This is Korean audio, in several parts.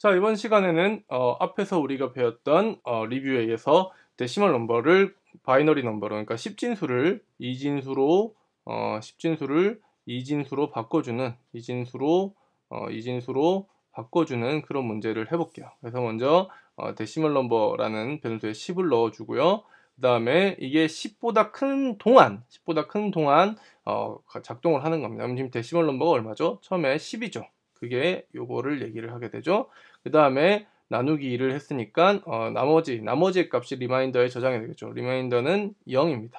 자 이번 시간에는 어, 앞에서 우리가 배웠던 어, 리뷰에 의해서 데시멀 넘버를 바이너리 넘버로 그러니까 10진수를 2진수로 어, 10진수를 2진수로 바꿔주는 2진수로 어, 2진수로 바꿔주는 그런 문제를 해볼게요. 그래서 먼저 어, 데시멀 넘버라는 변수에 10을 넣어주고요. 그 다음에 이게 10보다 큰 동안 10보다 큰 동안 어, 작동을 하는 겁니다. 그럼 지금 데시멀 넘버가 얼마죠? 처음에 10이죠. 그게 요거를 얘기를 하게 되죠. 그 다음에 나누기 2를 했으니까 어, 나머지 나머지의 값이 리마인더에 저장이 되겠죠. 리마인더는 0입니다.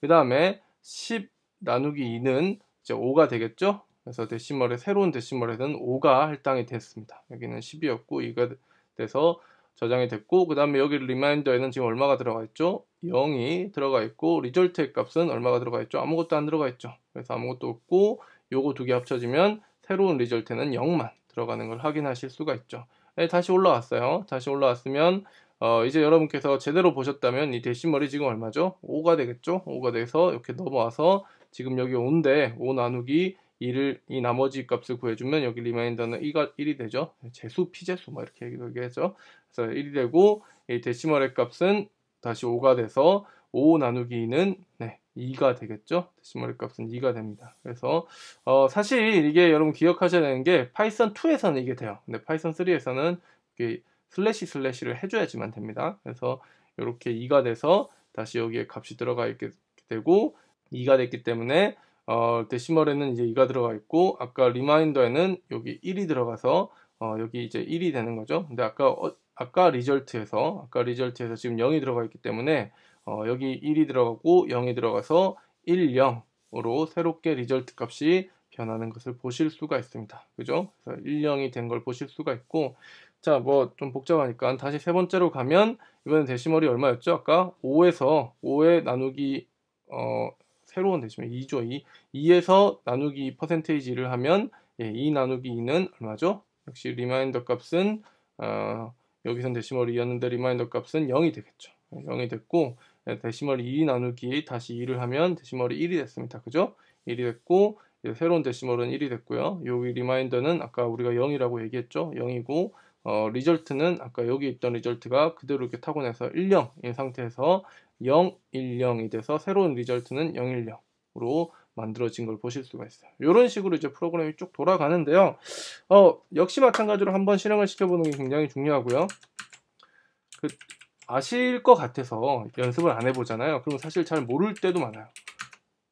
그 다음에 10 나누기 2는 이제 5가 되겠죠. 그래서 데시멀의 새로운 데시멀에는 5가 할당이 됐습니다. 여기는 10이었고 2가 돼서 저장이 됐고 그 다음에 여기 리마인더에는 지금 얼마가 들어가 있죠? 0이 들어가 있고 리졸트의 값은 얼마가 들어가 있죠? 아무것도 안 들어가 있죠. 그래서 아무것도 없고 요거 두 개 합쳐지면 새로운 리절트는 0만 들어가는 걸 확인하실 수가 있죠. 네, 다시 올라왔어요. 다시 올라왔으면 어, 이제 여러분께서 제대로 보셨다면 이대시머리 지금 얼마죠? 5가 되겠죠? 5가 돼서 이렇게 넘어와서 지금 여기 5데5 나누기 1을 이 나머지 값을 구해주면 여기 리마인더는 2가 1이 되죠. 재수, 피재수 뭐 이렇게 얘기하죠. 그래서 1이 되고 이대시멀의 값은 다시 5가 돼서 5 나누기 2는 네, 2가 되겠죠? 데시멀의 값은 2가 됩니다. 그래서 어, 사실 이게 여러분 기억하셔야 되는 게 파이썬 2에서는 이게 돼요. 근데 파이썬 3에서는 슬래시 슬래시를 해줘야지만 됩니다. 그래서 이렇게 2가 돼서 다시 여기에 값이 들어가 있게 되고 2가 됐기 때문에 어, 데시멀에는 이제 2가 들어가 있고 아까 리마인더에는 여기 1이 들어가서 어, 여기 이제 1이 되는 거죠. 근데 아까 어, 아까 리절트에서 아까 리절트에서 지금 0이 들어가 있기 때문에 어, 여기 1이 들어가고 0이 들어가서 1, 0으로 새롭게 리절트 값이 변하는 것을 보실 수가 있습니다. 그죠? 그래서 1, 0이 된 걸 보실 수가 있고 자, 뭐 좀 복잡하니까 다시 세 번째로 가면 이번엔 데시멀이 얼마였죠? 아까 5에서 5에 나누기 어, 새로운 데시멀 2죠2 2에서 나누기 퍼센테이지를 하면 예, 2 나누기 2는 얼마죠? 역시 리마인더 값은 어, 여기선 데시멀 2였는데 리마인더 값은 0이 되겠죠. 0이 됐고 데시멀 2 나누기 다시 2를 하면 데시멀이 1이 됐습니다. 그죠? 1이 됐고 새로운 데시멀은 1이 됐고요. 여기 리마인더는 아까 우리가 0이라고 얘기했죠. 0이고 어, 리절트는 아까 여기 있던 리절트가 그대로 이렇게 타고나서 1, 0인 상태에서 0, 1, 0이 돼서 새로운 리절트는 0, 1, 0으로 만들어진 걸 보실 수가 있어요. 이런 식으로 이제 프로그램이 쭉 돌아가는데요. 어, 역시 마찬가지로 한번 실행을 시켜보는 게 굉장히 중요하고요. 그 아실 것 같아서 연습을 안 해보잖아요. 그럼 사실 잘 모를 때도 많아요.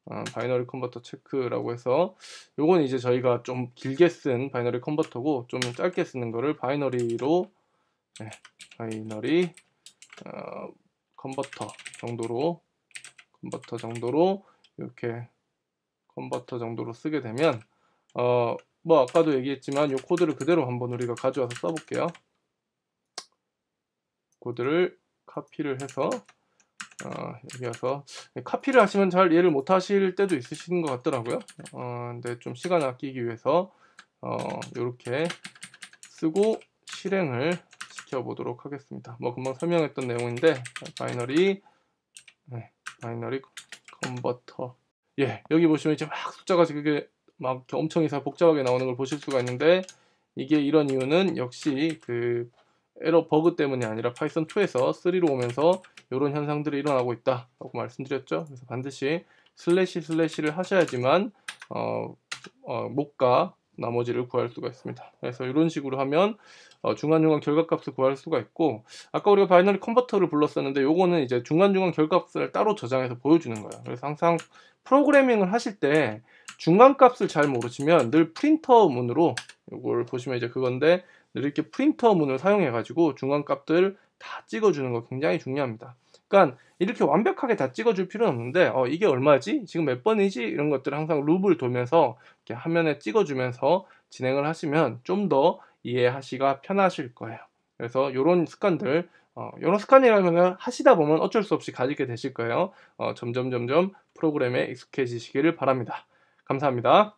어, 바이너리 컨버터 체크라고 해서 요건 이제 저희가 좀 길게 쓴 바이너리 컨버터고 좀 짧게 쓰는 거를 바이너리로 네, 바이너리 어, 컨버터 정도로 컨버터 정도로 이렇게 컨버터 정도로 쓰게 되면 어, 뭐 아까도 얘기했지만 요 코드를 그대로 한번 우리가 가져와서 써볼게요. 코드를 카피를 해서 어, 여기 와서 네, 카피를 하시면 잘 이해를 못 하실 때도 있으신 것 같더라고요 어, 근데 좀 시간 아끼기 위해서 어, 이렇게 쓰고 실행을 시켜보도록 하겠습니다 뭐 금방 설명했던 내용인데 바이너리 네, 바이너리 컨버터 예 여기 보시면 이제 막 숫자가 지금 막 엄청 이상 복잡하게 나오는 걸 보실 수가 있는데 이게 이런 이유는 역시 그 에러 버그 때문이 아니라 파이썬 2에서 3로 오면서 이런 현상들이 일어나고 있다라고 말씀드렸죠. 그래서 반드시 슬래시 슬래시를 하셔야지만 어, 어, 목과 나머지를 구할 수가 있습니다. 그래서 이런 식으로 하면 어, 중간중간 결과값을 구할 수가 있고 아까 우리가 바이너리 컨버터를 불렀었는데 요거는 이제 중간중간 결과값을 따로 저장해서 보여주는 거예요. 그래서 항상 프로그래밍을 하실 때 중간값을 잘 모르시면 늘 프린터 문으로 이걸 보시면 이제 그건데 이렇게 프린터 문을 사용해 가지고 중간 값들 다 찍어주는 거 굉장히 중요합니다. 그러니까 이렇게 완벽하게 다 찍어줄 필요는 없는데 어, 이게 얼마지? 지금 몇 번이지? 이런 것들을 항상 룹을 돌면서 이렇게 화면에 찍어주면서 진행을 하시면 좀 더 이해하시가 기 편하실 거예요. 그래서 이런 습관들 어, 이런 습관이라면 하시다 보면 어쩔 수 없이 가지게 되실 거예요. 어, 점점 점점 프로그램에 익숙해지시기를 바랍니다. 감사합니다.